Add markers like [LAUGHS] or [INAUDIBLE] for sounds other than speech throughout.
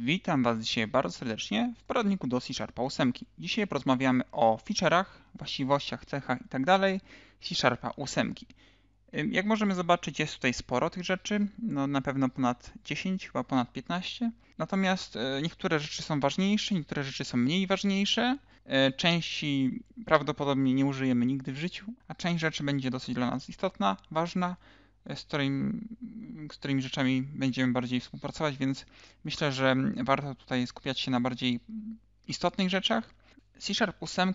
Witam Was dzisiaj bardzo serdecznie w poradniku do C Sharpa 8. Dzisiaj porozmawiamy o feature'ach, właściwościach, cechach itd. Tak C Sharpa 8. Jak możemy zobaczyć jest tutaj sporo tych rzeczy, no na pewno ponad 10, chyba ponad 15. Natomiast e, niektóre rzeczy są ważniejsze, niektóre rzeczy są mniej ważniejsze. E, części prawdopodobnie nie użyjemy nigdy w życiu, a część rzeczy będzie dosyć dla nas istotna, ważna, z, którym, z którymi rzeczami będziemy bardziej współpracować, więc myślę, że warto tutaj skupiać się na bardziej istotnych rzeczach. C Sharp 8,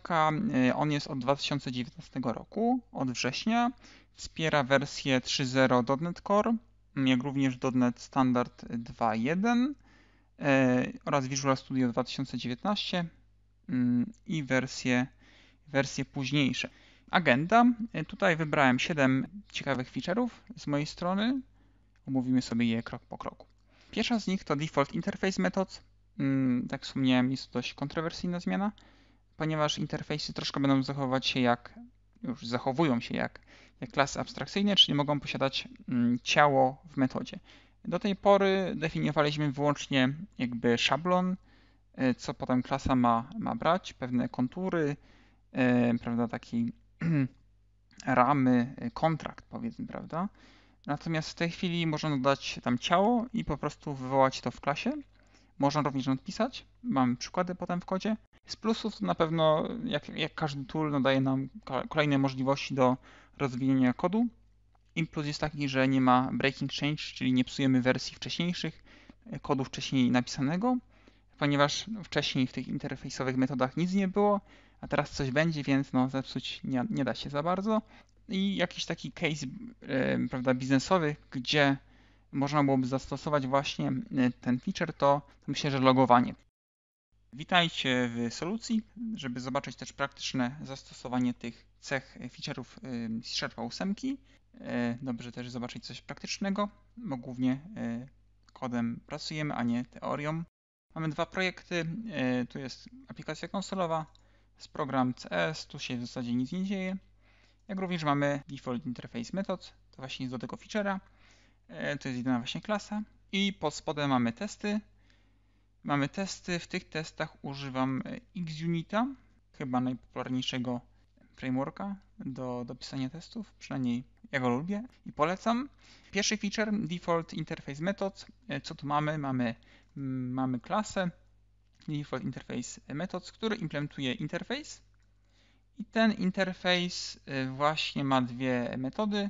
e, on jest od 2019 roku, od września. Wspiera wersję 3.0 .NET Core, jak również .NET Standard 2.1 e, oraz Visual Studio 2019 mm, i wersje, wersje późniejsze. Agenda. E, tutaj wybrałem 7 ciekawych feature'ów z mojej strony. Omówimy sobie je krok po kroku. Pierwsza z nich to Default Interface Method. Mm, tak wspomniałem, jest to dość kontrowersyjna zmiana, ponieważ interfejsy troszkę będą zachowywać się jak, już zachowują się jak, jak klasy abstrakcyjne, czyli mogą posiadać mm, ciało w metodzie. Do tej pory definiowaliśmy wyłącznie jakby szablon, e, co potem klasa ma, ma brać, pewne kontury, e, prawda, taki [CLEARS THROAT] ramy, y, kontrakt powiedzmy, prawda? Natomiast w tej chwili można dodać tam ciało i po prostu wywołać to w klasie. Można również odpisać. Mamy przykłady potem w kodzie. Z plusów to na pewno, jak, jak każdy tool, no, daje nam kolejne możliwości do rozwinięcia kodu. Im plus jest taki, że nie ma breaking change, czyli nie psujemy wersji wcześniejszych, y, kodu wcześniej napisanego, ponieważ wcześniej w tych interfejsowych metodach nic nie było, a teraz coś będzie, więc no, zepsuć nie, nie da się za bardzo. I jakiś taki case prawda, biznesowy, gdzie można byłoby zastosować właśnie y, ten feature, to myślę, że logowanie. Witajcie w solucji. Żeby zobaczyć też praktyczne zastosowanie tych cech y, feature'ów z Sherpa 8. Y, dobrze też zobaczyć coś praktycznego, bo głównie kodem pracujemy, a nie teorią. Mamy dwa projekty. Tu jest aplikacja konsolowa z program CS, tu się w zasadzie nic nie dzieje. Jak również mamy default interface method, to właśnie jest do tego feature'a. E, to jest jedyna właśnie klasa. I pod spodem mamy testy. Mamy testy, w tych testach używam e, XUnita, chyba najpopularniejszego frameworka do, do pisania testów, przynajmniej ja go lubię i polecam. Pierwszy feature, default interface method. E, co tu mamy? Mamy, mm, mamy klasę, Default Interface Methods, który implementuje interfejs. I ten interfejs y, właśnie ma dwie metody.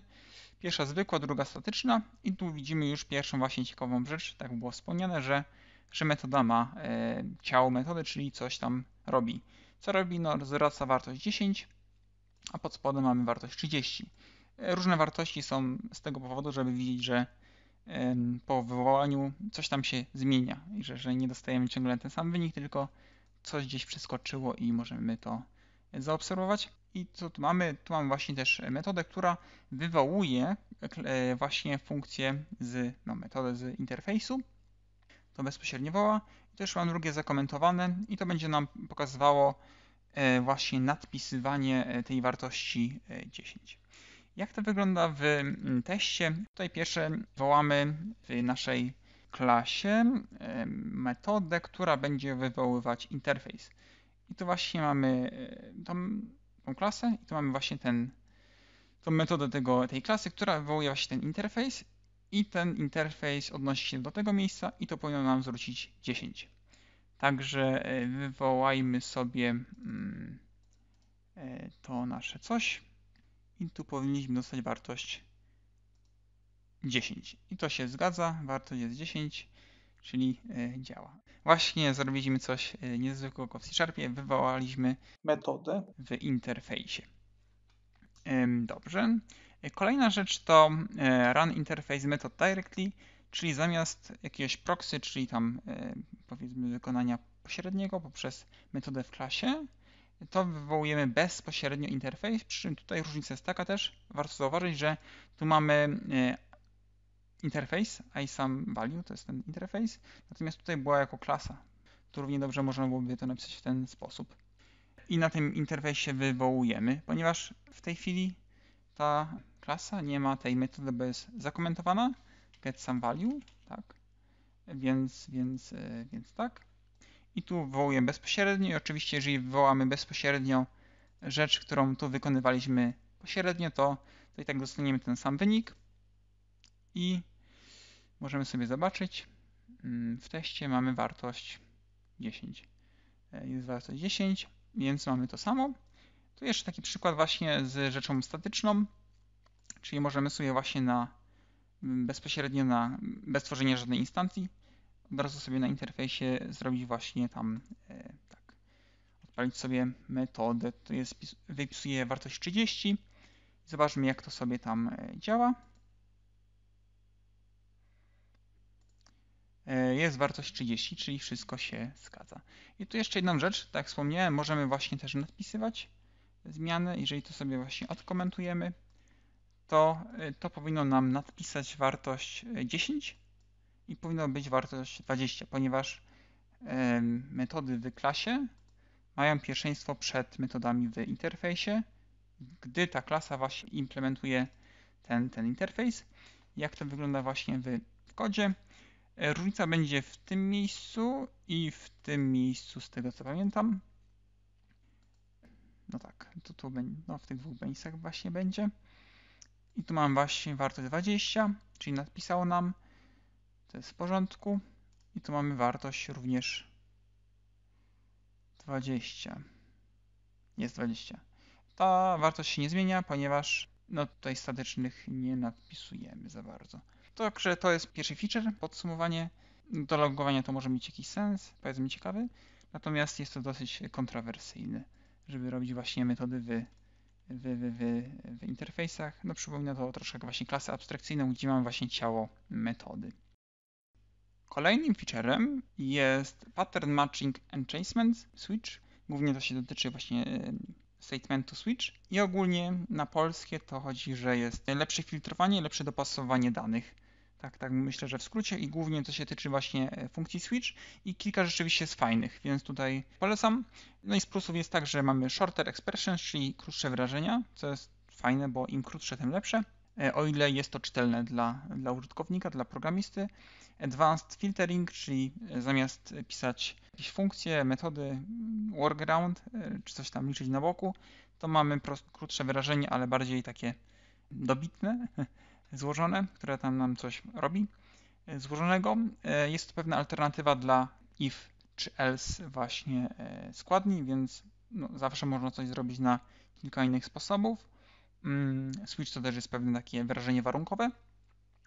Pierwsza zwykła, druga statyczna. I tu widzimy już pierwszą właśnie ciekawą rzecz, tak było wspomniane, że, że metoda ma y, ciało metody, czyli coś tam robi. Co robi? No, zwraca wartość 10, a pod spodem mamy wartość 30. Y, różne wartości są z tego powodu, żeby widzieć, że po wywołaniu coś tam się zmienia i że, że nie dostajemy ciągle ten sam wynik, tylko coś gdzieś przeskoczyło i możemy to zaobserwować. I co tu mamy? Tu mamy właśnie też metodę, która wywołuje e, właśnie funkcję z, no, metodę z interfejsu. To bezpośrednio woła. I też mam drugie zakomentowane i to będzie nam pokazywało e, właśnie nadpisywanie e, tej wartości 10. Jak to wygląda w mm, teście? Tutaj pierwsze wołamy w naszej klasie metodę, która będzie wywoływać interfejs. I tu właśnie mamy e, tą, tą klasę i tu mamy właśnie ten, tą metodę tego, tej klasy, która wywołuje właśnie ten interfejs i ten interfejs odnosi się do tego miejsca i to powinno nam zwrócić 10. Także e, wywołajmy sobie mm, e, to nasze coś i tu powinniśmy dostać wartość 10. I to się zgadza, wartość jest 10, czyli e, działa. Właśnie zrobiliśmy coś e, niezwykłego w C Sharpie, wywołaliśmy metodę w interfejsie. Dobrze. E, kolejna rzecz to run interface method directly, czyli zamiast jakiegoś proxy, czyli tam powiedzmy wykonania pośredniego poprzez metodę w klasie, to wywołujemy bezpośrednio interfejs, przy czym tutaj różnica jest taka też, warto zauważyć, że tu mamy e, interfejs, isumValue, value to jest ten interfejs, natomiast tutaj była jako klasa, tu równie dobrze można byłoby to napisać w ten sposób. I na tym interfejsie wywołujemy, ponieważ w tej chwili ta klasa nie ma tej metody, bo jest zakomentowana, get value, tak, więc, więc, e, więc tak i tu wywołuję bezpośrednio i oczywiście jeżeli wywołamy bezpośrednio rzecz, którą tu wykonywaliśmy pośrednio, to, tutaj tak dostaniemy ten sam wynik i możemy sobie zobaczyć, mm, w teście mamy wartość 10. E, jest wartość 10, więc mamy to samo. Tu jeszcze taki przykład właśnie z rzeczą statyczną, czyli możemy sobie właśnie na mm, bezpośrednio na, bez tworzenia żadnej instancji od razu sobie na interfejsie zrobić właśnie tam e, tak. Odpalić sobie metodę, to jest, wypisuję wartość 30. Zobaczmy jak to sobie tam e, działa. E, jest wartość 30, czyli wszystko się zgadza. I tu jeszcze jedną rzecz, tak jak wspomniałem, możemy właśnie też nadpisywać zmiany. Jeżeli to sobie właśnie odkomentujemy, to to powinno nam nadpisać wartość 10 i powinna być wartość 20, ponieważ metody w klasie mają pierwszeństwo przed metodami w interfejsie, gdy ta klasa właśnie implementuje ten, ten interfejs. Jak to wygląda właśnie w, kodzie. E, różnica będzie w tym miejscu i w tym miejscu, z tego co pamiętam. No tak, to tu no w tych dwóch miejscach właśnie będzie. I tu mam właśnie wartość 20, czyli napisało nam to jest w porządku. I tu mamy wartość również 20. Jest 20. Ta wartość się nie zmienia, ponieważ no tutaj statycznych nie nadpisujemy za bardzo. Także to jest pierwszy feature, podsumowanie. Do logowania to może mieć jakiś sens, powiedzmy ciekawy, natomiast jest to dosyć kontrowersyjne, żeby robić właśnie metody w, w, w, w, w interfejsach. No przypomina to troszkę właśnie klasę abstrakcyjną, gdzie mamy właśnie ciało metody. Kolejnym featurem jest Pattern Matching Enchasement Switch. Głównie to się dotyczy właśnie e, statementu switch i ogólnie na polskie to chodzi, że jest lepsze filtrowanie, lepsze dopasowanie danych. Tak, tak myślę, że w skrócie i głównie to się tyczy właśnie e, funkcji switch i kilka rzeczywiście jest fajnych, więc tutaj polecam. No i z plusów jest tak, że mamy shorter expressions, czyli krótsze wyrażenia, co jest fajne, bo im krótsze, tym lepsze. E, o ile jest to czytelne dla, dla użytkownika, dla programisty. Advanced filtering, czyli e, zamiast pisać jakieś funkcje, metody, mm, workaround, e, czy coś tam liczyć na boku, to mamy prost, krótsze wyrażenie, ale bardziej takie dobitne, [LAUGHS] złożone, które tam nam coś robi złożonego. Jest to pewna alternatywa dla if czy else właśnie składni, więc no, zawsze można coś zrobić na kilka innych sposobów. Mm, Switch to też jest pewne takie wyrażenie warunkowe.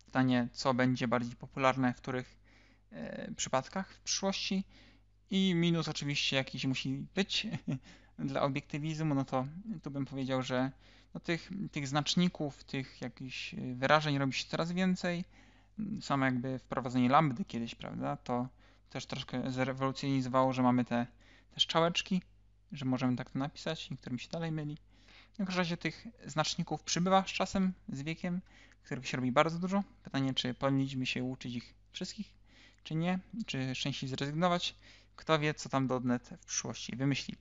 Pytanie, co będzie bardziej popularne w których e, przypadkach w przyszłości. I minus oczywiście jakiś musi być [LAUGHS] dla obiektywizmu, no to tu bym powiedział, że no tych, tych znaczników, tych jakichś e, wyrażeń robi się coraz więcej. Samo jakby wprowadzenie lambdy kiedyś, prawda, to też troszkę zrewolucjonizowało, że mamy te, te szczałeczki, że możemy tak to napisać, niektórym się dalej myli. W każdym razie tych znaczników przybywa z czasem, z wiekiem, których się robi bardzo dużo. Pytanie, czy powinniśmy się uczyć ich wszystkich, czy nie, czy szczęśliwie zrezygnować. Kto wie, co tam dotnet w przyszłości wymyśli.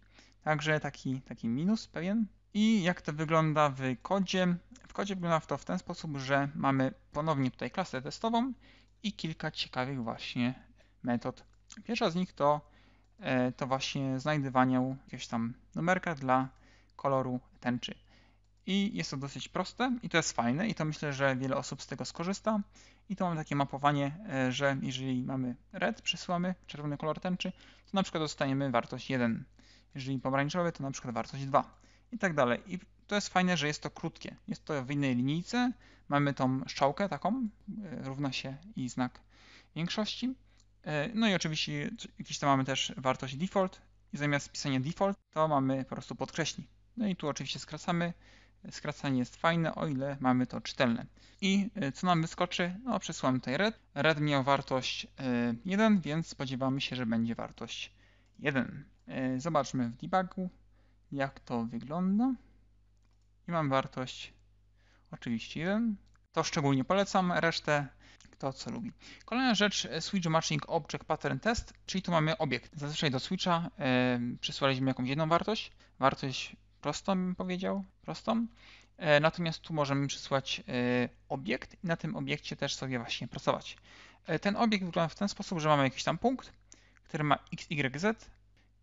Także taki, taki minus pewien. I jak to wygląda w kodzie? W kodzie wygląda to w ten sposób, że mamy ponownie tutaj klasę testową i kilka ciekawych właśnie metod. Pierwsza z nich to, e, to właśnie znajdywanie jakiegoś tam numerka dla koloru tęczy. I jest to dosyć proste i to jest fajne i to myślę, że wiele osób z tego skorzysta. I to mamy takie mapowanie, e, że jeżeli mamy red, przesyłamy czerwony kolor tęczy, to na przykład dostaniemy wartość 1. Jeżeli pomarańczowy, to na przykład wartość 2 i tak dalej. I to jest fajne, że jest to krótkie. Jest to w innej linijce, mamy tą strzałkę taką, e, równa się i znak większości. E, no i oczywiście jakieś tam mamy też wartość default i zamiast pisania default, to mamy po prostu podkreśli. No i tu oczywiście skracamy. Skracanie jest fajne, o ile mamy to czytelne. I y, co nam wyskoczy? No, przesyłam tutaj red. Red miał wartość 1, y, więc spodziewamy się, że będzie wartość 1. Y, zobaczmy w debugu, jak to wygląda. I mam wartość oczywiście 1. To szczególnie polecam, resztę kto co lubi. Kolejna rzecz, Switch Matching Object Pattern Test, czyli tu mamy obiekt. Zazwyczaj do Switcha przesłaliśmy jakąś jedną wartość, wartość prostą, bym powiedział, prostą. E, natomiast tu możemy przysłać e, obiekt i na tym obiekcie też sobie właśnie pracować. E, ten obiekt wygląda w ten sposób, że mamy jakiś tam punkt, który ma x, y, z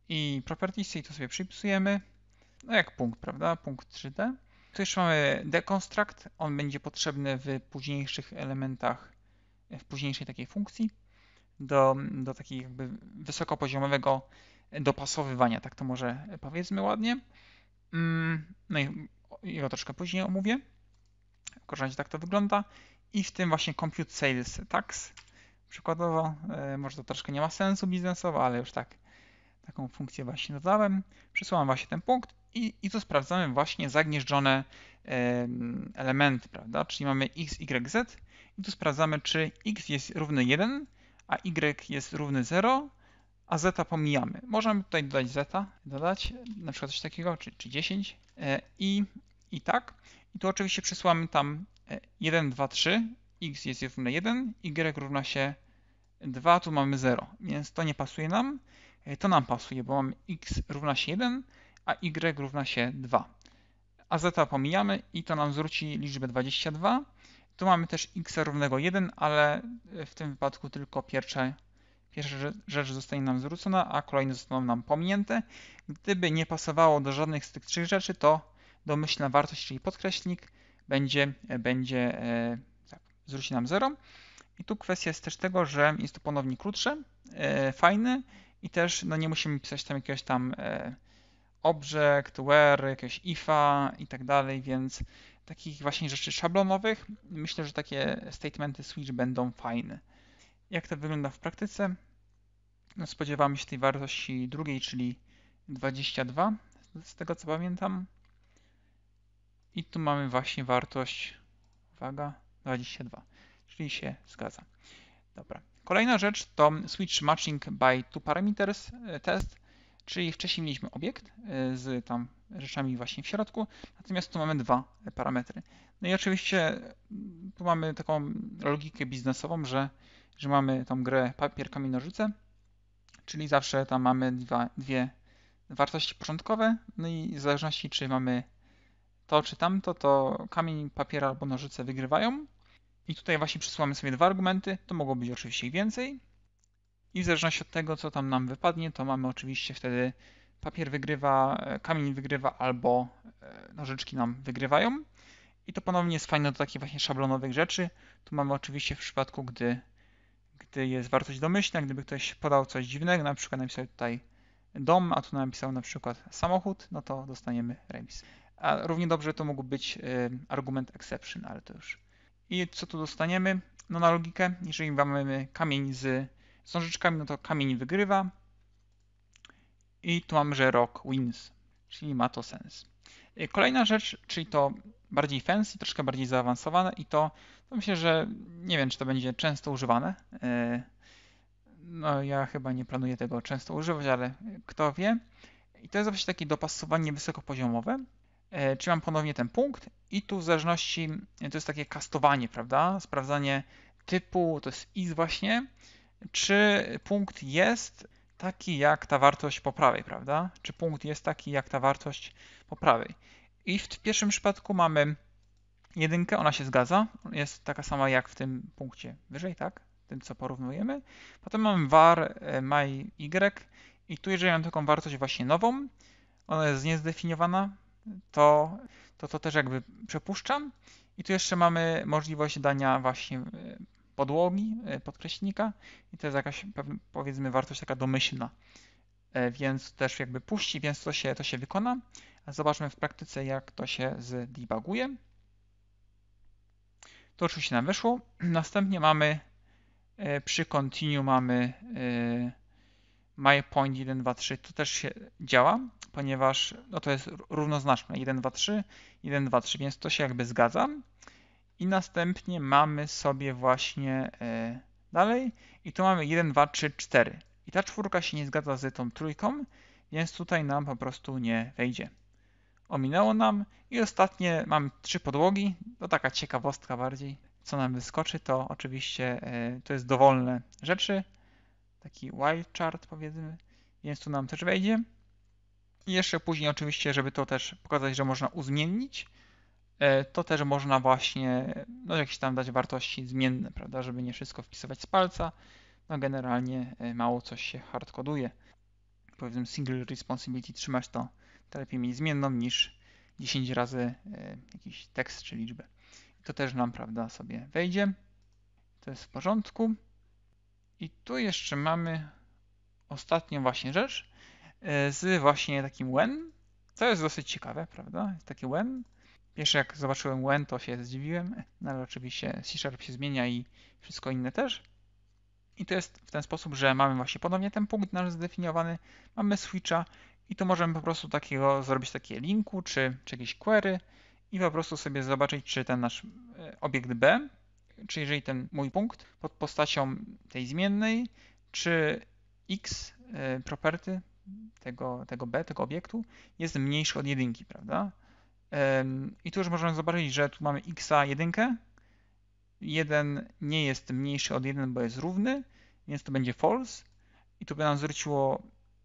i properties i to sobie przypisujemy. No jak punkt, prawda? Punkt 3D. Tu jeszcze mamy deconstruct. On będzie potrzebny w późniejszych elementach, w późniejszej takiej funkcji do, do takiego jakby wysokopoziomowego dopasowywania, tak to może powiedzmy ładnie. Mm, no i jego troszkę później omówię. W razie tak to wygląda. I w tym właśnie Compute Sales Tax. Przykładowo, e, może to troszkę nie ma sensu biznesowo, ale już tak taką funkcję właśnie dodałem. Przesyłam właśnie ten punkt i, i tu sprawdzamy właśnie zagnieżdżone e, elementy, prawda? Czyli mamy x, y, z i tu sprawdzamy, czy x jest równy 1, a y jest równy 0, a zeta pomijamy. Możemy tutaj dodać zeta, dodać na przykład coś takiego, czy, czy 10 e, i, i tak. I tu oczywiście przesyłamy tam 1, 2, 3, x jest równe 1, y równa się 2, tu mamy 0, więc to nie pasuje nam. E, to nam pasuje, bo mamy x równa się 1, a y równa się 2. A zeta pomijamy i to nam zwróci liczbę 22. Tu mamy też x równego 1, ale w tym wypadku tylko pierwsze Pierwsza rzecz zostanie nam zwrócona, a kolejne zostaną nam pominięte. Gdyby nie pasowało do żadnych z tych trzech rzeczy, to domyślna wartość, czyli podkreślnik, będzie, e, będzie e, tak, zwróci nam 0. I tu kwestia jest też tego, że jest to ponownie krótsze, e, fajny i też no, nie musimy pisać tam jakiegoś tam object, where, jakiegoś ifa i tak dalej, więc takich właśnie rzeczy szablonowych myślę, że takie statementy switch będą fajne. Jak to wygląda w praktyce? No, spodziewamy się tej wartości drugiej, czyli 22, z tego co pamiętam. I tu mamy właśnie wartość, uwaga, 22, czyli się zgadza. Dobra. Kolejna rzecz to switch matching by two parameters e, test. Czyli wcześniej mieliśmy obiekt e, z tam rzeczami właśnie w środku, natomiast tu mamy dwa parametry. No i oczywiście mm, tu mamy taką logikę biznesową, że, że mamy tą grę papier, kamień, nożyce, czyli zawsze tam mamy dwa, dwie wartości początkowe, no i w zależności czy mamy to czy tamto, to kamień, papier albo nożyce wygrywają. I tutaj właśnie przesyłamy sobie dwa argumenty, to mogło być oczywiście więcej, i w zależności od tego, co tam nam wypadnie, to mamy oczywiście wtedy papier wygrywa, e, kamień wygrywa albo e, nożyczki nam wygrywają. I to ponownie jest fajne do takich właśnie szablonowych rzeczy. Tu mamy oczywiście w przypadku, gdy, gdy jest wartość domyślna, gdyby ktoś podał coś dziwnego, na przykład napisał tutaj dom, a tu napisał na przykład samochód, no to dostaniemy remis. A równie dobrze to mógł być e, argument exception, ale to już. I co tu dostaniemy? No na logikę, jeżeli mamy kamień z z nożyczkami no to kamień wygrywa. I tu mamy, że rock wins, czyli ma to sens. Y, kolejna rzecz, czyli to bardziej fancy, troszkę bardziej zaawansowane i to, to myślę, że nie wiem, czy to będzie często używane. Y, no ja chyba nie planuję tego często używać, ale kto wie. I to jest właśnie takie dopasowanie wysokopoziomowe, y, czy mam ponownie ten punkt i tu w zależności, to jest takie kastowanie, prawda, sprawdzanie typu, to jest is właśnie, czy punkt jest taki jak ta wartość po prawej, prawda? Czy punkt jest taki jak ta wartość po prawej. I w pierwszym przypadku mamy jedynkę, ona się zgadza, jest taka sama jak w tym punkcie wyżej, tak? Tym, co porównujemy. Potem mamy var e, my y i tu jeżeli mam taką wartość właśnie nową, ona jest niezdefiniowana, to to, to też jakby przepuszczam. I tu jeszcze mamy możliwość dania właśnie e, podłogi, e, podkreślnika i to jest jakaś powiedzmy wartość taka domyślna. E, więc też jakby puści, więc to się, to się wykona. Zobaczmy w praktyce, jak to się zdebuguje. To oczywiście nam wyszło. [CLEARS THROAT] Następnie mamy e, przy continue mamy myPoint 1, 2, 3. To też się działa, ponieważ no to jest równoznaczne 1, 2, 3, 1, 2, 3, więc to się jakby zgadza i następnie mamy sobie właśnie e, dalej i tu mamy 1, 2, 3, 4 i ta czwórka się nie zgadza z tą trójką, więc tutaj nam po prostu nie wejdzie. Ominęło nam i ostatnie mamy trzy podłogi, to taka ciekawostka bardziej. Co nam wyskoczy to oczywiście e, to jest dowolne rzeczy, taki chart powiedzmy, więc tu nam też wejdzie. I jeszcze później oczywiście, żeby to też pokazać, że można uzmiennić, E, to też można właśnie no, jakieś tam dać wartości zmienne, prawda, żeby nie wszystko wpisywać z palca. No generalnie e, mało coś się hardkoduje. Powiedzmy single responsibility trzymać to, to lepiej mieć zmienną niż 10 razy e, jakiś tekst czy liczbę. to też nam, prawda, sobie wejdzie. To jest w porządku. I tu jeszcze mamy ostatnią właśnie rzecz z właśnie takim when. To jest dosyć ciekawe, prawda? Jest takie when jeszcze jak zobaczyłem Wen, to się zdziwiłem, no ale oczywiście C-Sharp się zmienia i wszystko inne też. I to jest w ten sposób, że mamy właśnie ponownie ten punkt nasz zdefiniowany, mamy switcha i tu możemy po prostu takiego zrobić takie linku czy, czy jakieś query i po prostu sobie zobaczyć, czy ten nasz e, obiekt B, czy jeżeli ten mój punkt pod postacią tej zmiennej, czy x e, property tego, tego B, tego obiektu jest mniejszy od jedynki, prawda? I tu już możemy zobaczyć, że tu mamy xa 1. 1 nie jest mniejszy od 1, bo jest równy, więc to będzie false. I tu by nam zwróciło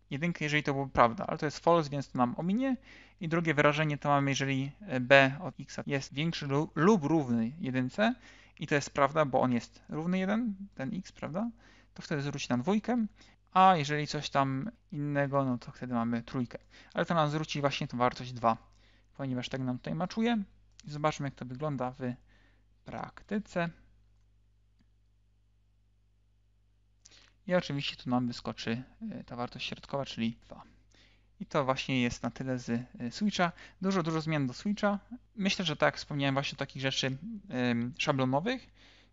jedynkę, jeżeli to byłoby prawda, ale to jest false, więc to nam ominie. I drugie wyrażenie to mamy, jeżeli e, b od x jest większy lub równy jedynce i to jest prawda, bo on jest równy 1, ten x, prawda, to wtedy zwróci nam dwójkę, a jeżeli coś tam innego, no to wtedy mamy trójkę. Ale to nam zwróci właśnie tą wartość 2 ponieważ tak nam tutaj maczuje. Zobaczmy, jak to wygląda w praktyce. I oczywiście tu nam wyskoczy e, ta wartość środkowa, czyli 2. I to właśnie jest na tyle z e, Switcha. Dużo, dużo zmian do Switcha. Myślę, że tak, wspomniałem właśnie o takich rzeczy szablonowych,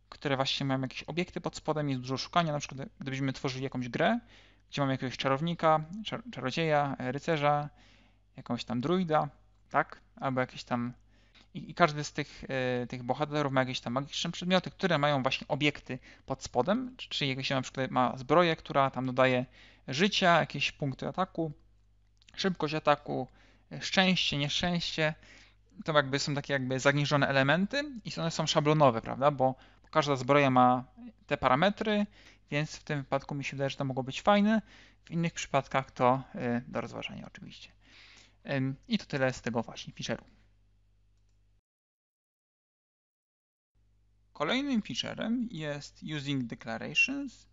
które właśnie mają jakieś obiekty pod spodem, jest dużo szukania. Na przykład gdybyśmy tworzyli jakąś grę, gdzie mamy jakiegoś czarownika, czar czarodzieja, rycerza, jakąś tam druida, tak? Albo jakieś tam. I, i każdy z tych, y, tych bohaterów ma jakieś tam magiczne przedmioty, które mają właśnie obiekty pod spodem, czyli jakieś na przykład ma zbroję, która tam dodaje życia, jakieś punkty ataku, szybkość ataku, szczęście, nieszczęście. To jakby są takie jakby zagniżone elementy i one są szablonowe, prawda? Bo każda zbroja ma te parametry, więc w tym wypadku mi się wydaje, że to mogło być fajne. W innych przypadkach to e, do rozważenia oczywiście. I to tyle z tego właśnie feature'u. Kolejnym feature'em jest using declarations,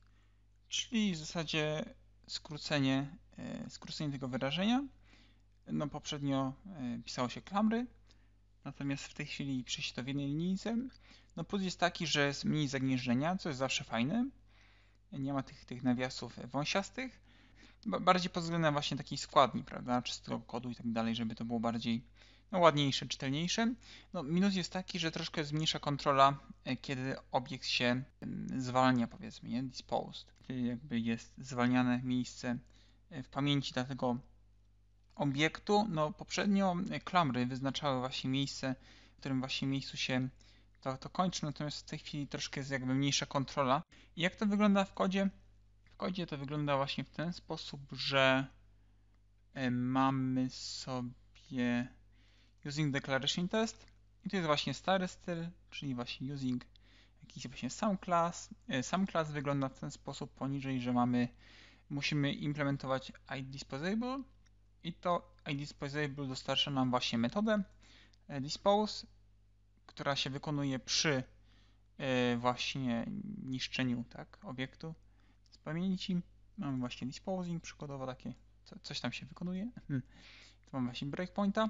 czyli w zasadzie skrócenie, e, skrócenie tego wyrażenia. No poprzednio e, pisało się klamry, natomiast w tej chwili przejście to w jednej linijce. No plus jest taki, że jest mniej zagnieżdżenia, co jest zawsze fajne. Nie ma tych, tych nawiasów wąsiastych bardziej pod względem właśnie takich składni, prawda, czystego kodu i tak dalej, żeby to było bardziej no, ładniejsze, czytelniejsze. No, minus jest taki, że troszkę zmniejsza kontrola, e, kiedy obiekt się zwalnia, powiedzmy, nie? disposed, czyli jakby jest zwalniane miejsce e, w pamięci dla tego obiektu. No, poprzednio e, klamry wyznaczały właśnie miejsce, w którym właśnie miejscu się to, to kończy, natomiast w tej chwili troszkę jest jakby mniejsza kontrola. I jak to wygląda w kodzie? kodzie to wygląda właśnie w ten sposób, że e, mamy sobie using declaration test i to jest właśnie stary styl, czyli właśnie using jakiś właśnie sam class. E, sam class wygląda w ten sposób poniżej, że mamy musimy implementować iDisposable i to iDisposable dostarcza nam właśnie metodę e, dispose, która się wykonuje przy właśnie niszczeniu tak, obiektu pamięci. Mamy właśnie disposing, przykładowo takie, co, coś tam się wykonuje. Hmm. Tu mamy właśnie breakpointa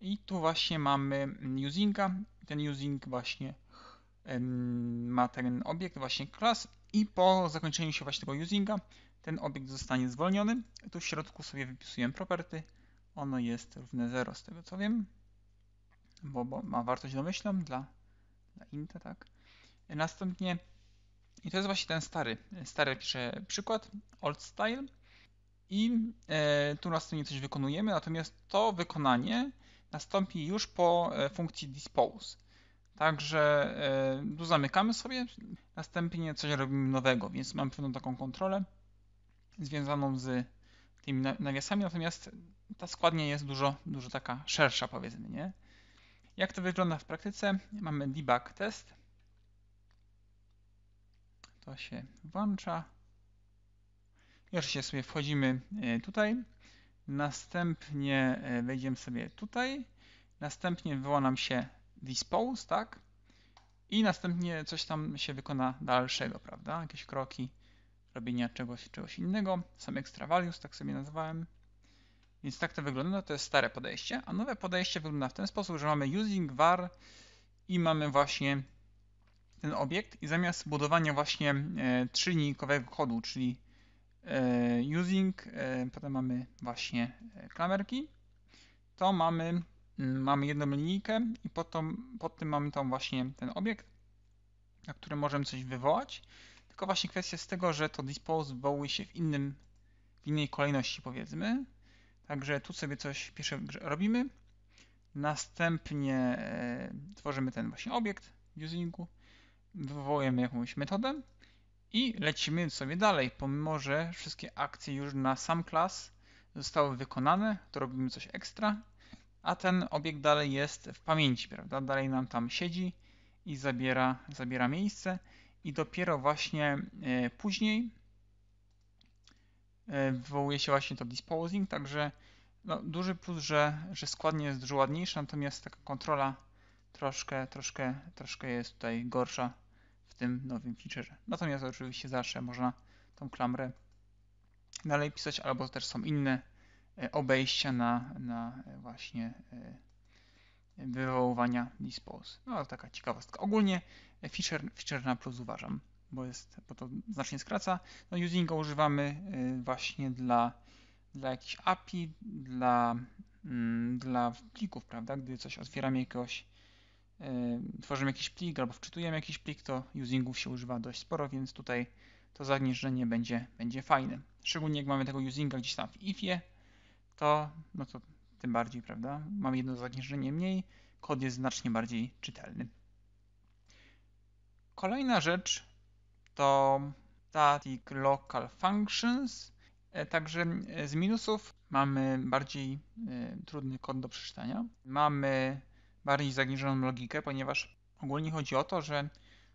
i tu właśnie mamy usinga. Ten using właśnie ma ten obiekt właśnie class i po zakończeniu się właśnie tego usinga ten obiekt zostanie zwolniony. Tu w środku sobie wypisujemy property. Ono jest równe 0 z tego co wiem, bo, bo ma wartość domyślną dla, dla inta, tak. Następnie i to jest właśnie ten stary, stary piszę przykład, old style. I e, tu na stronie coś wykonujemy, natomiast to wykonanie nastąpi już po e, funkcji dispose. Także e, tu zamykamy sobie, następnie coś robimy nowego, więc mam pewną taką kontrolę związaną z tymi nawiasami, natomiast ta składnia jest dużo, dużo taka szersza powiedzmy, nie? Jak to wygląda w praktyce? Mamy debug test, to się włącza. Już się sobie wchodzimy e, tutaj. Następnie e, wejdziemy sobie tutaj. Następnie wyłania nam się dispose, tak? I następnie coś tam się wykona dalszego, prawda? Jakieś kroki robienia czegoś, czegoś innego. Sam extra values, tak sobie nazwałem. Więc tak to wygląda, to jest stare podejście, a nowe podejście wygląda w ten sposób, że mamy using var i mamy właśnie ten obiekt i zamiast budowania właśnie e, kodu, czyli e, using, e, potem mamy właśnie e, klamerki, to mamy, mm, mamy jedną linijkę i pod, tą, pod tym mamy tam właśnie ten obiekt, na którym możemy coś wywołać. Tylko właśnie kwestia z tego, że to dispose wywołuje się w innym, w innej kolejności powiedzmy. Także tu sobie coś pierwsze robimy. Następnie tworzymy ten właśnie obiekt usingu wywołujemy jakąś metodę i lecimy sobie dalej, pomimo że wszystkie akcje już na sam klas zostały wykonane, to robimy coś ekstra, a ten obiekt dalej jest w pamięci, prawda? Dalej nam tam siedzi i zabiera, zabiera miejsce i dopiero właśnie e, później e, wywołuje się właśnie to disposing, także no, duży plus, że, że składnie jest dużo ładniejsza, natomiast taka kontrola troszkę, troszkę, troszkę jest tutaj gorsza w tym nowym featureze. Natomiast oczywiście zawsze można tą klamrę dalej pisać, albo też są inne e, obejścia na, na e, właśnie e, wywoływania dispose. No taka ciekawostka. Ogólnie feature, feature na plus uważam, bo, jest, bo to znacznie skraca. No usinga używamy właśnie dla, dla jakichś API, dla, mm, dla plików, prawda? Gdy coś otwieramy jakiegoś tworzymy jakiś plik albo wczytujemy jakiś plik, to usingów się używa dość sporo, więc tutaj to zagnieżdżenie będzie, będzie fajne. Szczególnie jak mamy tego usinga gdzieś tam w ifie, to no to tym bardziej, prawda? Mamy jedno zagnieżdżenie mniej, kod jest znacznie bardziej czytelny. Kolejna rzecz to static local functions. E, także e, z minusów mamy bardziej y, trudny kod do przeczytania. Mamy bardziej zagnieżoną logikę, ponieważ ogólnie chodzi o to, że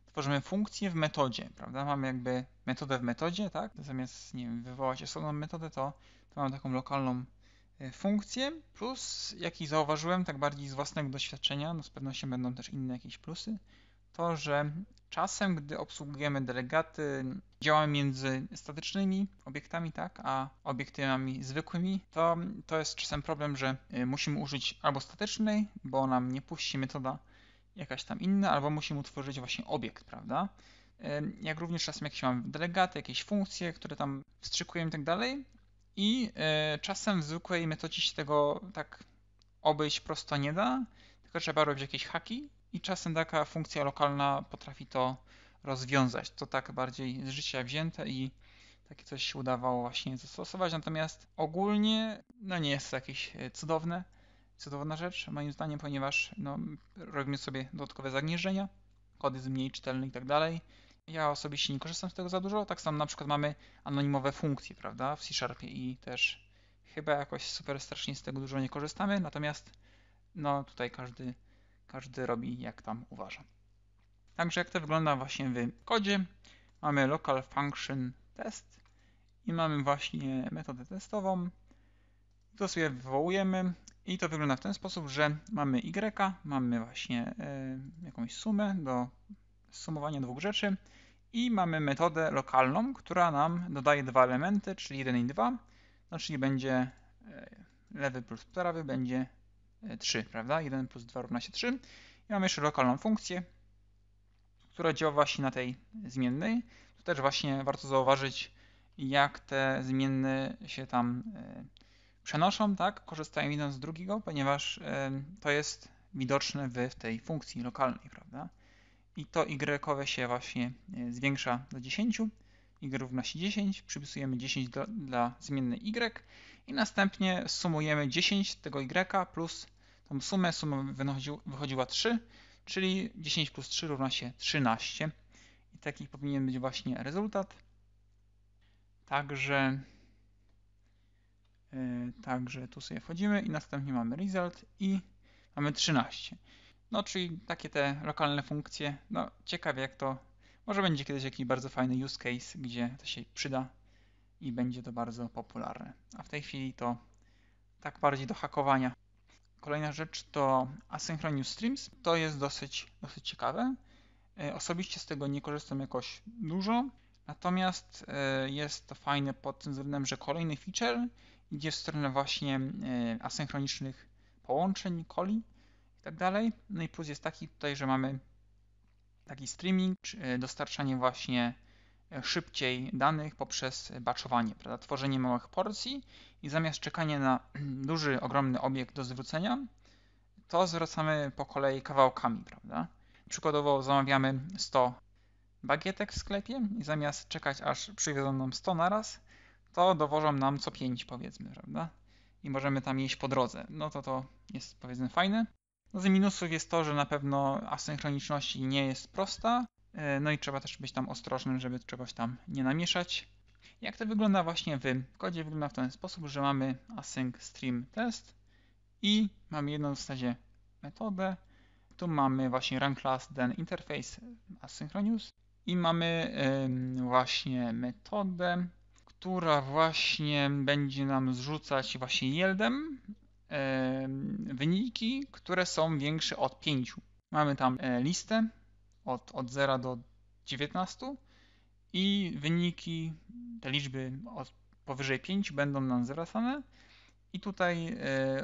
tworzymy funkcję w metodzie, prawda? Mamy jakby metodę w metodzie, tak? Zamiast, nie wiem, wywołać osobną metodę, to, to mam taką lokalną e, funkcję, plus, jaki zauważyłem, tak bardziej z własnego doświadczenia, no z pewnością będą też inne jakieś plusy, to, że czasem, gdy obsługujemy delegaty, działamy między statycznymi obiektami, tak, a obiektami zwykłymi, to, to jest czasem problem, że y, musimy użyć albo statycznej, bo nam nie puści metoda jakaś tam inna, albo musimy utworzyć właśnie obiekt, prawda? Y, jak również czasem się mamy delegaty, jakieś funkcje, które tam wstrzykujemy i tak dalej. I y, czasem w zwykłej metodzie się tego tak obyć prosto nie da, tylko trzeba robić jakieś haki, i czasem taka funkcja lokalna potrafi to rozwiązać. To tak bardziej z życia wzięte i takie coś się udawało właśnie zastosować. Natomiast ogólnie no nie jest to jakieś e, cudowne, cudowna rzecz moim zdaniem, ponieważ no, robimy sobie dodatkowe zagnieżdżenia, kod jest mniej czytelny i tak dalej. Ja osobiście nie korzystam z tego za dużo. Tak samo na przykład mamy anonimowe funkcje, prawda, w C-Sharpie i też chyba jakoś super strasznie z tego dużo nie korzystamy, natomiast no tutaj każdy każdy robi jak tam uważa. Także jak to wygląda właśnie w kodzie, mamy local function test i mamy właśnie metodę testową. To sobie wywołujemy i to wygląda w ten sposób, że mamy y, mamy właśnie y, jakąś sumę do sumowania dwóch rzeczy i mamy metodę lokalną, która nam dodaje dwa elementy, czyli 1 i 2, no czyli będzie e, lewy plus prawy będzie 3, prawda? 1 plus 2 równa się 3. I mamy jeszcze lokalną funkcję, która działa właśnie na tej zmiennej. Tu też właśnie warto zauważyć, jak te zmienne się tam e, przenoszą, tak? Korzystają jeden z drugiego, ponieważ e, to jest widoczne w tej funkcji lokalnej, prawda? I to y się właśnie e, zwiększa do 10, y równa się 10, przypisujemy 10 do, dla zmiennej y i następnie sumujemy 10 tego y plus tą sumę. Suma wychodziła, wychodziła 3, czyli 10 plus 3 równa się 13. I taki powinien być właśnie rezultat. Także, yy, także tu sobie wchodzimy i następnie mamy result i mamy 13. No, czyli takie te lokalne funkcje. No, ciekawie jak to. Może będzie kiedyś jakiś bardzo fajny use case, gdzie to się przyda i będzie to bardzo popularne. A w tej chwili to tak bardziej do hakowania. Kolejna rzecz to Asynchronous Streams. To jest dosyć, dosyć ciekawe. E, osobiście z tego nie korzystam jakoś dużo, natomiast e, jest to fajne pod tym względem, że kolejny feature idzie w stronę właśnie e, asynchronicznych połączeń, coli i tak dalej. No i plus jest taki tutaj, że mamy taki streaming, dostarczanie właśnie szybciej danych poprzez baczowanie, prawda? tworzenie małych porcji i zamiast czekania na [CLEARS THROAT] duży, ogromny obiekt do zwrócenia, to zwracamy po kolei kawałkami. Prawda? Przykładowo zamawiamy 100 bagietek w sklepie i zamiast czekać aż przywiozą nam 100 naraz, to dowożą nam co 5 powiedzmy, prawda? I możemy tam jeść po drodze. No to to jest powiedzmy fajne. No z minusów jest to, że na pewno asynchroniczność nie jest prosta, E, no i trzeba też być tam ostrożnym, żeby czegoś tam nie namieszać. Jak to wygląda właśnie w kodzie? Wygląda w ten sposób, że mamy async stream test i mamy jedną w zasadzie metodę. Tu mamy właśnie run class then interface asynchronous i mamy właśnie metodę, która właśnie będzie nam zrzucać właśnie yieldem wyniki, które są większe od 5. Mamy tam e, listę od, od 0 do 19 i wyniki, te liczby od powyżej 5 będą nam zwracane i tutaj e,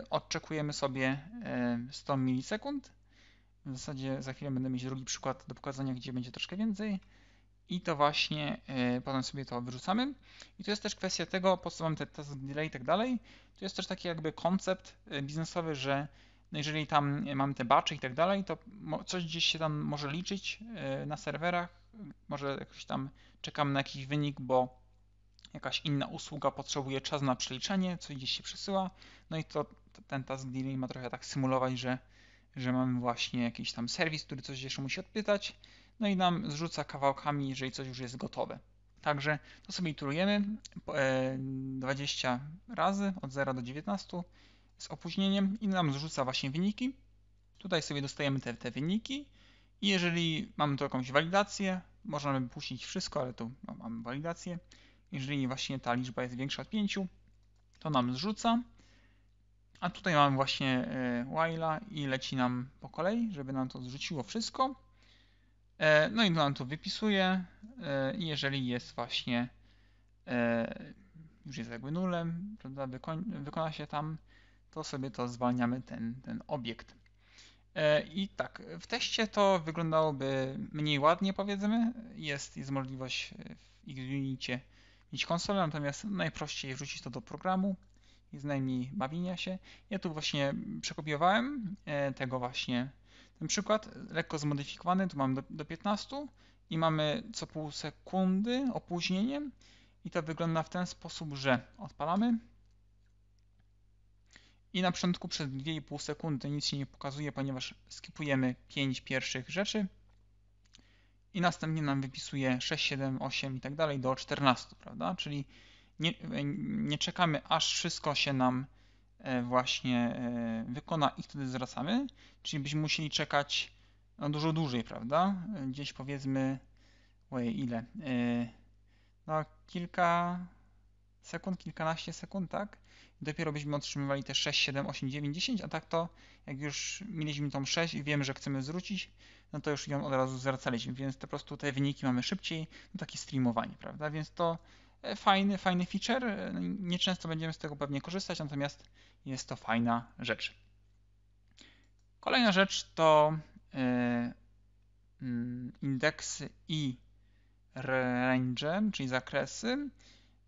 odczekujemy sobie 100 e, milisekund. W zasadzie za chwilę będę mieć drugi przykład do pokazania, gdzie będzie troszkę więcej i to właśnie e, potem sobie to wyrzucamy. I to jest też kwestia tego, po co mam te task delay i tak dalej. To jest też taki jakby koncept biznesowy, że no jeżeli tam mamy te bacze i tak dalej, to coś gdzieś się tam może liczyć e, na serwerach, może jakoś tam czekamy na jakiś wynik, bo jakaś inna usługa potrzebuje czas na przeliczenie, coś gdzieś się przesyła, no i to ten task delay ma trochę tak symulować, że, że mamy właśnie jakiś tam serwis, który coś jeszcze musi odpytać, no i nam zrzuca kawałkami, jeżeli coś już jest gotowe. Także to sobie iterujemy 20 e, razy od 0 do 19, z opóźnieniem i nam zrzuca właśnie wyniki. Tutaj sobie dostajemy te, te wyniki i jeżeli mamy tu jakąś walidację, by puścić wszystko, ale tu no, mamy walidację. Jeżeli właśnie ta liczba jest większa od 5, to nam zrzuca. A tutaj mamy właśnie e, while'a i leci nam po kolei, żeby nam to zrzuciło wszystko. E, no i nam to wypisuje. E, I jeżeli jest właśnie już jest jakby nulem, prawda, wykona się tam to sobie to zwalniamy ten, ten obiekt. E, I tak, w teście to wyglądałoby mniej ładnie, powiedzmy. Jest, jest możliwość e, w Xunicie mieć konsolę, natomiast najprościej wrzucić to do programu. z najmniej bawienia się. Ja tu właśnie przekopiowałem e, tego właśnie ten przykład, lekko zmodyfikowany, tu mamy do, do 15 i mamy co pół sekundy opóźnienie i to wygląda w ten sposób, że odpalamy i na początku przez 2,5 sekundy nic się nie pokazuje, ponieważ skipujemy 5 pierwszych rzeczy i następnie nam wypisuje 6, 7, 8 i tak dalej do 14, prawda? Czyli nie, nie czekamy aż wszystko się nam e, właśnie e, wykona i wtedy zwracamy, czyli byśmy musieli czekać no, dużo dłużej, prawda? E, gdzieś powiedzmy, ojej, ile? No, kilka sekund, kilkanaście sekund, tak? I dopiero byśmy otrzymywali te 6, 7, 8, 9, 10, a tak to jak już mieliśmy tą 6 i wiemy, że chcemy zwrócić, no to już ją od razu zwracaliśmy, więc to po prostu te wyniki mamy szybciej, no takie streamowanie, prawda? Więc to e, fajny, fajny feature, e, no nieczęsto będziemy z tego pewnie korzystać, natomiast jest to fajna rzecz. Kolejna rzecz to e, mm, indeksy i range, czyli zakresy.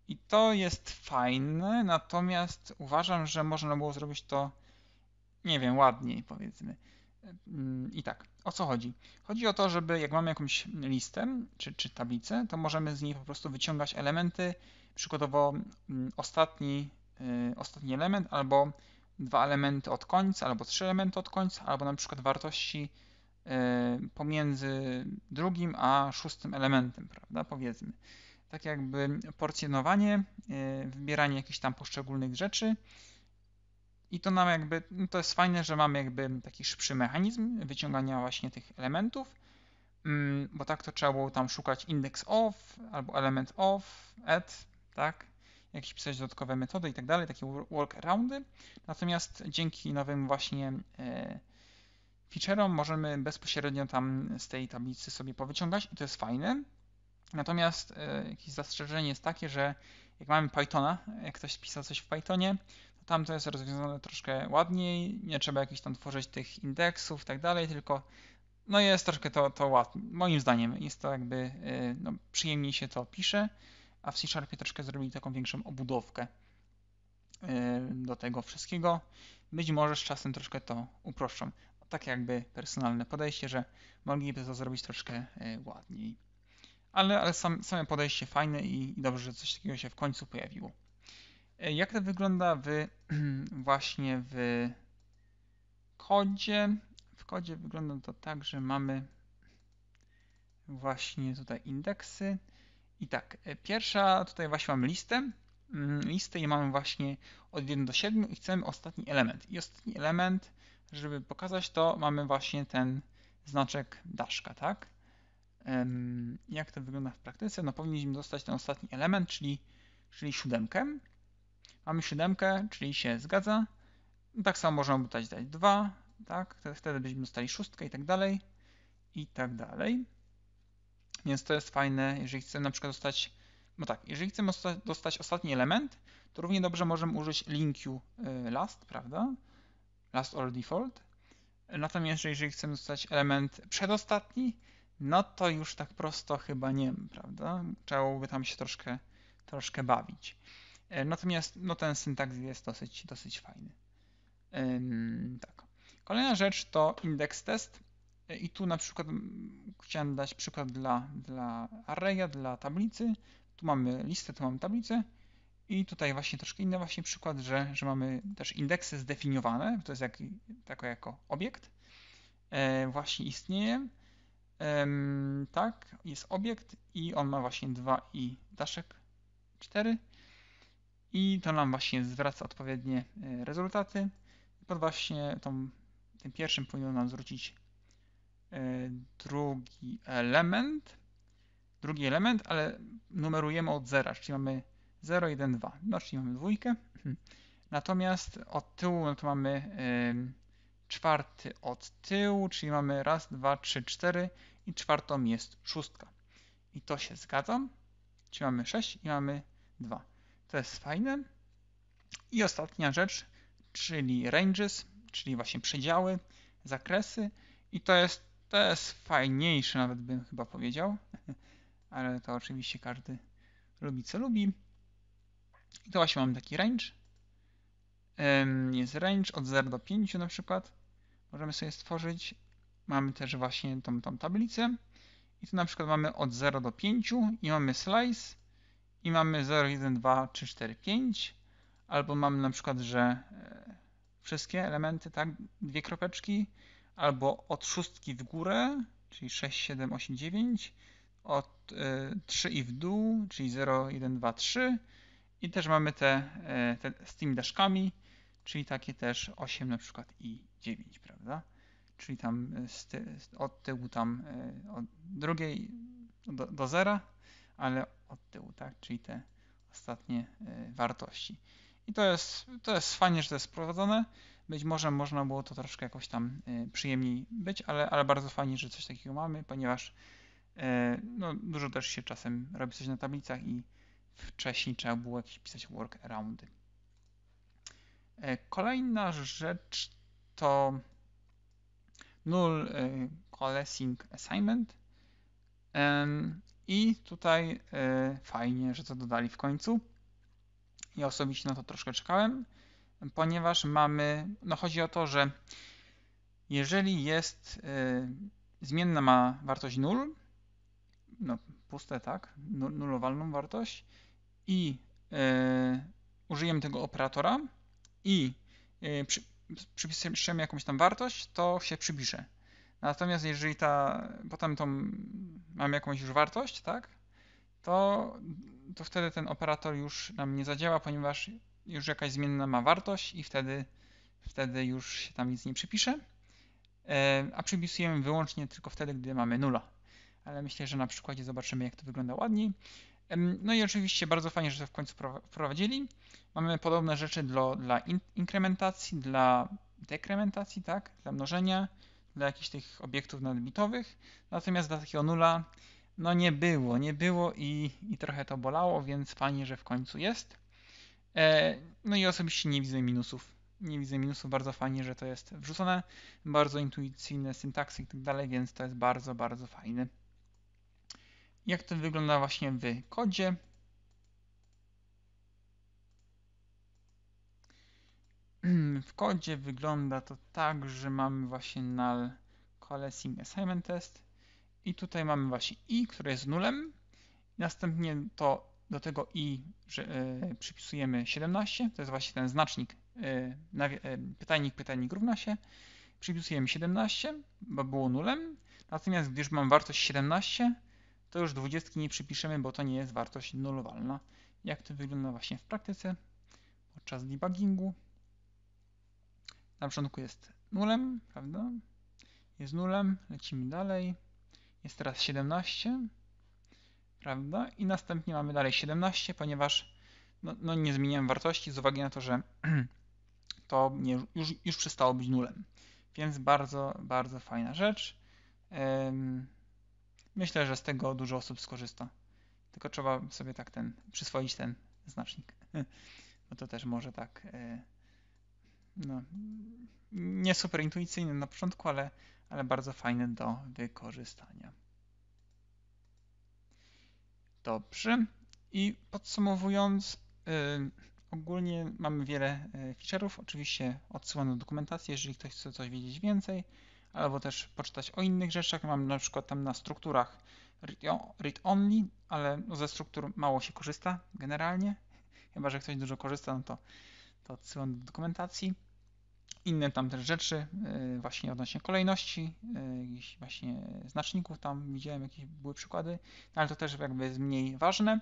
I to jest fajne, natomiast uważam, że można było zrobić to, nie wiem, ładniej powiedzmy. Mm, I tak, o co chodzi? Chodzi o to, żeby jak mamy jakąś listę czy, czy tablicę, to możemy z niej po prostu wyciągać elementy, przykładowo mm, ostatni, y, ostatni element, albo dwa elementy od końca, albo trzy elementy od końca, albo na przykład wartości Y, pomiędzy drugim a szóstym elementem, prawda? Powiedzmy. Tak jakby porcjonowanie, y, wybieranie jakichś tam poszczególnych rzeczy. I to nam jakby, no to jest fajne, że mamy jakby taki szybszy mechanizm wyciągania właśnie tych elementów, mm, bo tak to trzeba było tam szukać index of albo element of, et, tak? Jakieś pisać dodatkowe metody i tak dalej, takie workaroundy. Natomiast dzięki nowym właśnie y, feature'om możemy bezpośrednio tam z tej tablicy sobie powyciągać i to jest fajne. Natomiast e, jakieś zastrzeżenie jest takie, że jak mamy Pythona, jak ktoś pisał coś w Pythonie, to tam to jest rozwiązane troszkę ładniej, nie trzeba jakichś tam tworzyć tych indeksów i tak dalej, tylko no jest troszkę to, to ładne. Moim zdaniem jest to jakby e, no, przyjemniej się to pisze, a w C Sharpie troszkę zrobili taką większą obudowkę e, do tego wszystkiego. Być może z czasem troszkę to uproszczą tak jakby personalne podejście, że mogliby to zrobić troszkę e, ładniej. Ale, ale sam, same podejście fajne i, i dobrze, że coś takiego się w końcu pojawiło. E, jak to wygląda w, [CLEARS THROAT] właśnie w kodzie? W kodzie wygląda to tak, że mamy właśnie tutaj indeksy. I tak, e, pierwsza, tutaj właśnie mamy listę. Mm, listę i mamy właśnie od 1 do 7 i chcemy ostatni element. I ostatni element żeby pokazać to, mamy właśnie ten znaczek daszka, tak? Jak to wygląda w praktyce? No powinniśmy dostać ten ostatni element, czyli, czyli siódemkę. Mamy siódemkę, czyli się zgadza. No, tak samo można by dać, dać 2, tak? Wtedy byśmy dostali szóstkę i tak dalej, i tak dalej. Więc to jest fajne, jeżeli chcemy na przykład dostać, no tak, jeżeli chcemy dostać ostatni element, to równie dobrze możemy użyć linku y, last, prawda? last or default. Natomiast jeżeli chcemy dostać element przedostatni, no to już tak prosto chyba nie, prawda? Trzeba by tam się troszkę, troszkę bawić. E, natomiast no, ten syntaks jest dosyć, dosyć fajny. Ym, tak. Kolejna rzecz to indeks test. E, I tu na przykład chciałem dać przykład dla, dla arraya, dla tablicy. Tu mamy listę, tu mamy tablicę. I tutaj właśnie troszkę inny właśnie przykład, że, że mamy też indeksy zdefiniowane, to jest jak, jako, jako obiekt, e, właśnie istnieje. E, tak, jest obiekt i on ma właśnie 2 i daszek 4 i to nam właśnie zwraca odpowiednie e, rezultaty. Pod właśnie tą, tym pierwszym powinno nam zwrócić e, drugi element, drugi element, ale numerujemy od zera, czyli mamy 0, 1, 2. No, czyli mamy dwójkę. [CLEARS THROAT] Natomiast od tyłu no to mamy y, czwarty od tyłu, czyli mamy raz, dwa, trzy, cztery i czwartą jest szóstka. I to się zgadza. Czyli mamy 6 i mamy 2. To jest fajne. I ostatnia rzecz, czyli ranges, czyli właśnie przedziały, zakresy. I to jest, to jest fajniejsze, nawet bym chyba powiedział. [LAUGHS] Ale to oczywiście każdy lubi co lubi. I to właśnie mamy taki range. Jest range od 0 do 5 na przykład. Możemy sobie stworzyć. Mamy też właśnie tą, tą tablicę. I tu na przykład mamy od 0 do 5 i mamy slice i mamy 0, 1, 2, 3, 4, 5 albo mamy na przykład, że e, wszystkie elementy, tak, dwie kropeczki albo od szóstki w górę, czyli 6, 7, 8, 9 od e, y, 3 i w dół, czyli 0, 1, 2, 3 i też mamy te, e, te z tymi daszkami, czyli takie też 8 na przykład i 9, prawda? Czyli tam e, ty, od tyłu tam e, od drugiej do, do zera, ale od tyłu, tak? Czyli te ostatnie wartości. I to jest, to jest fajnie, że to jest prowadzone. Być może można było to troszkę jakoś tam przyjemniej być, ale, ale bardzo fajnie, że coś takiego mamy, ponieważ no, dużo też się czasem robi coś na tablicach i wcześniej trzeba było jakieś pisać workaroundy. E, kolejna rzecz to null e, coalescing assignment e, i tutaj fajnie, że to dodali w końcu. Ja osobiście na to troszkę czekałem, ponieważ mamy, no chodzi o to, że jeżeli jest zmienna ma wartość null, no puste, tak, nulowalną wartość i e, użyjemy tego operatora i e, przy, przypiszemy jakąś tam wartość, to się przypisze. Natomiast jeżeli ta, potem tą, mamy jakąś już wartość, tak, to, to wtedy ten operator już nam nie zadziała, ponieważ już jakaś zmienna ma wartość i wtedy, wtedy już się tam nic nie przypisze. E, a przypisujemy wyłącznie tylko wtedy, gdy mamy nula. Ale myślę, że na przykładzie zobaczymy, jak to wygląda ładniej. No i oczywiście bardzo fajnie, że to w końcu wprowadzili. Mamy podobne rzeczy dla, dla in inkrementacji, dla dekrementacji, tak? Dla mnożenia, dla jakichś tych obiektów nadbitowych. Natomiast dla takiego nula no nie było, nie było i, i trochę to bolało, więc fajnie, że w końcu jest. E, no i osobiście nie widzę minusów. Nie widzę minusów, bardzo fajnie, że to jest wrzucone. Bardzo intuicyjne syntaksy i tak dalej, więc to jest bardzo, bardzo fajne jak to wygląda właśnie w kodzie. [CLEARS THROAT] W kodzie wygląda to tak, że mamy właśnie null coalescing assignment test i tutaj mamy właśnie i, które jest nulem. Następnie to do tego i że, y, przypisujemy 17, to jest właśnie ten znacznik, y, na, y, pytajnik, pytajnik równa się. Przypisujemy 17, bo było nulem. Natomiast gdy już mam wartość 17, to już dwudziestki nie przypiszemy, bo to nie jest wartość nulowalna. Jak to wygląda właśnie w praktyce podczas debuggingu? Na początku jest nulem, prawda? Jest nulem, lecimy dalej. Jest teraz 17, prawda? I następnie mamy dalej 17, ponieważ no, no nie zmieniłem wartości z uwagi na to, że [CLEARS THROAT] to nie, już, już przestało być nulem. Więc bardzo, bardzo fajna rzecz. Myślę, że z tego dużo osób skorzysta. Tylko trzeba sobie tak ten, przyswoić ten znacznik. [LAUGHS] Bo to też może tak, e, no, nie super intuicyjne na początku, ale, ale bardzo fajne do wykorzystania. Dobrze. I podsumowując, e, ogólnie mamy wiele e, feature'ów. Oczywiście odsyłam do dokumentacji, jeżeli ktoś chce coś wiedzieć więcej albo też poczytać o innych rzeczach. Mam na przykład tam na strukturach read-only, ale ze struktur mało się korzysta generalnie. [LAUGHS] Chyba, że ktoś dużo korzysta, no to, to odsyłam do dokumentacji. Inne tam też rzeczy, y, właśnie odnośnie kolejności, y, jakichś właśnie znaczników, tam widziałem jakieś były przykłady, no ale to też jakby jest mniej ważne.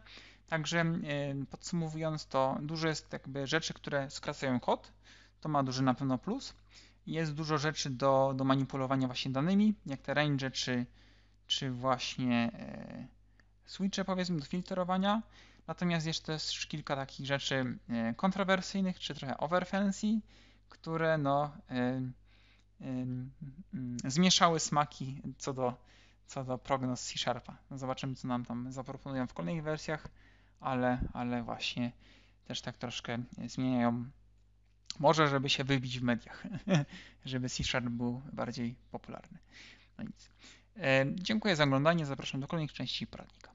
Także y, podsumowując to, dużo jest jakby rzeczy, które skracają kod, to ma duży na pewno plus jest dużo rzeczy do, do manipulowania właśnie danymi, jak te range czy, czy właśnie e, switche powiedzmy do filtrowania. Natomiast jest też kilka takich rzeczy e, kontrowersyjnych, czy trochę overfancy, które no, e, e, zmieszały smaki co do, co do prognoz C-Sharpa. No zobaczymy, co nam tam zaproponują w kolejnych wersjach, ale, ale właśnie też tak troszkę zmieniają może, żeby się wybić w mediach, [LAUGHS] żeby C-Sharp był bardziej popularny. No nic. E, dziękuję za oglądanie, zapraszam do kolejnych części poradnika.